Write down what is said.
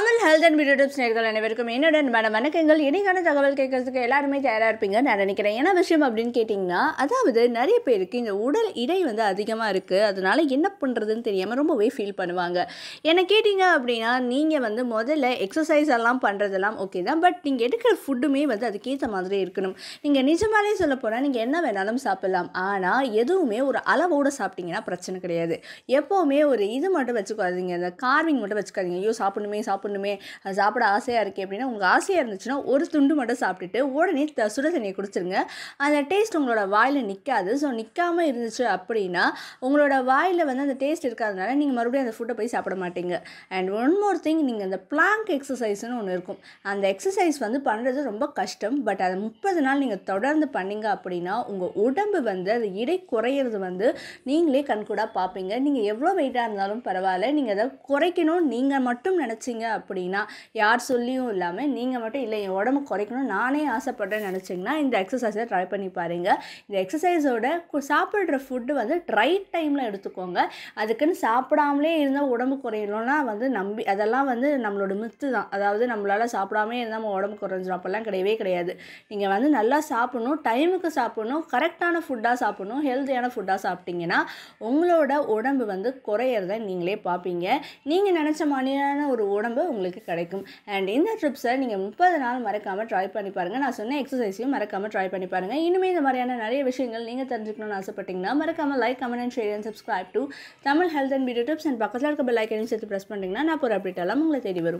Tamil health and beauty நேர்கள் அனைவருக்கும் என்னோட மேடம் வணக்கங்கள் இன்றைக்கான தகவல் கேட்கறதுக்கு எல்லாருமே தயாராக இருப்பீங்க நான் நினைக்கிறேன் என்ன விஷயம் அப்படின்னு கேட்டிங்கன்னா அதாவது நிறைய பேருக்கு இந்த உடல் இடை வந்து அதிகமாக இருக்குது அதனால் என்ன பண்ணுறதுன்னு தெரியாமல் ரொம்பவே ஃபீல் பண்ணுவாங்க என்னை கேட்டிங்க அப்படின்னா நீங்கள் வந்து முதல்ல எக்ஸசைஸ் எல்லாம் பண்ணுறதெல்லாம் ஓகே தான் பட் நீங்கள் எடுக்கிற ஃபுட்டுமே வந்து அதுக்கேற்ற மாதிரி இருக்கணும் நீங்கள் நிஜமாலே சொல்ல போனால் நீங்கள் என்ன வேணாலும் சாப்பிட்லாம் ஆனால் எதுவுமே ஒரு அளவோடு சாப்பிட்டிங்கன்னா பிரச்சனை கிடையாது எப்போவுமே ஒரு இது மட்டும் வச்சுக்காதீங்க இந்த கார்விங் மட்டும் வச்சுக்காதீங்க ஐயோ சாப்பிடணுமே சாப்பிட்ணும் சாப்பிட்ணுமே அது சாப்பிட ஆசையாக இருக்குது அப்படின்னா உங்களுக்கு ஆசையாக இருந்துச்சுன்னா ஒரு துண்டு மட்டும் சாப்பிட்டுட்டு உடனே த சுட தண்ணியை குடிச்சிருங்க அந்த டேஸ்ட் உங்களோட வாயில் நிற்காது ஸோ நிற்காமல் இருந்துச்சு அப்படின்னா உங்களோட வாயில் வந்து அந்த டேஸ்ட் இருக்காதனால நீங்கள் மறுபடியும் அந்த ஃபுட்டை போய் சாப்பிட மாட்டீங்க அண்ட் ஒன் மோர் திங் நீங்கள் அந்த பிளாங்க் எக்ஸசைஸ்னு ஒன்று இருக்கும் அந்த எக்ஸசைஸ் வந்து பண்ணுறது ரொம்ப கஷ்டம் பட் அதை முப்பது நாள் நீங்கள் தொடர்ந்து பண்ணிங்க அப்படின்னா உங்கள் உடம்பு வந்து அது இடை குறையிறது வந்து நீங்களே கண்கூடாக பார்ப்பீங்க நீங்கள் எவ்வளோ வெயிட்டாக இருந்தாலும் பரவாயில்ல நீங்கள் அதை குறைக்கணும் நீங்கள் மட்டும் நினச்சிங்க அப்படின்னா யார் சொல்லியும் இல்லாமல் நீங்கள் மட்டும் இல்லை என் உடம்பு குறைக்கணும் நானே ஆசைப்பட்றேன்னு நினச்சிங்கன்னா இந்த எக்ஸசைஸை ட்ரை பண்ணி பாருங்கள் இந்த எக்ஸசைஸோட சாப்பிட்ற ஃபுட்டு வந்து ட்ரை டைமில் எடுத்துக்கோங்க அதுக்குன்னு சாப்பிடாமலே இருந்தால் உடம்பு குறையணும்னா வந்து நம்பி அதெல்லாம் வந்து நம்மளோட மித்து தான் அதாவது நம்மளால் சாப்பிடாமே இருந்தால் நம்ம உடம்பு குறைஞ்சிடும் அப்போல்லாம் கிடையவே கிடையாது நீங்கள் வந்து நல்லா சாப்பிடணும் டைமுக்கு சாப்பிடணும் கரெக்டான ஃபுட்டாக சாப்பிடணும் ஹெல்த்தியான ஃபுட்டாக சாப்பிட்டீங்கன்னா உங்களோட உடம்பு வந்து குறையிறத நீங்களே பார்ப்பீங்க நீங்கள் நினச்ச மாதிரியான ஒரு உடம்பு உங்களுக்கு கிடைக்கும் அண்ட் இந்த ட்ரிப்ஸை நீங்கள் முப்பது நாள் மறக்காமல் ட்ரை பண்ணி பாருங்கள் நான் சொன்ன எக்ஸசைஸையும் மறக்காமல் ட்ரை பண்ணி பாருங்கள் இனிமேல் இந்த மாதிரியான நிறைய விஷயங்கள் நீங்கள் தெரிஞ்சுக்கணும்னு ஆசைப்பட்டீங்கன்னா மறக்காமல் like comment and share and subscribe to Tamil health and beauty tips and பக்கத்தில் இருக்க பெல் ஐக்கனையும் சேர்த்து ப்ரெஸ் பண்ணிங்கன்னா நான் போகிற அப்டேட் எல்லாம் உங்களை தேடி வரும்